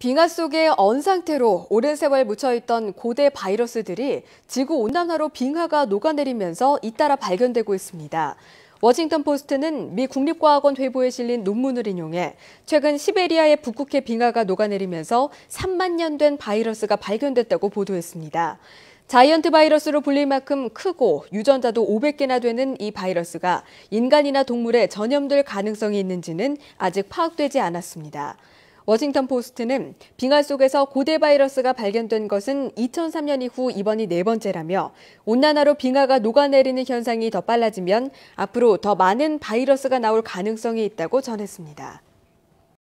빙하 속에 언 상태로 오랜 세월 묻혀있던 고대 바이러스들이 지구온난화로 빙하가 녹아내리면서 잇따라 발견되고 있습니다. 워싱턴 포스트는 미 국립과학원 회보에 실린 논문을 인용해 최근 시베리아의 북극해 빙하가 녹아내리면서 3만 년 된 바이러스가 발견됐다고 보도했습니다. 자이언트 바이러스로 불릴 만큼 크고 유전자도 500개나 되는 이 바이러스가 인간이나 동물에 전염될 가능성이 있는지는 아직 파악되지 않았습니다. 워싱턴 포스트는 빙하 속에서 고대 바이러스가 발견된 것은 2003년 이후 이번이 네 번째라며 온난화로 빙하가 녹아내리는 현상이 더 빨라지면 앞으로 더 많은 바이러스가 나올 가능성이 있다고 전했습니다.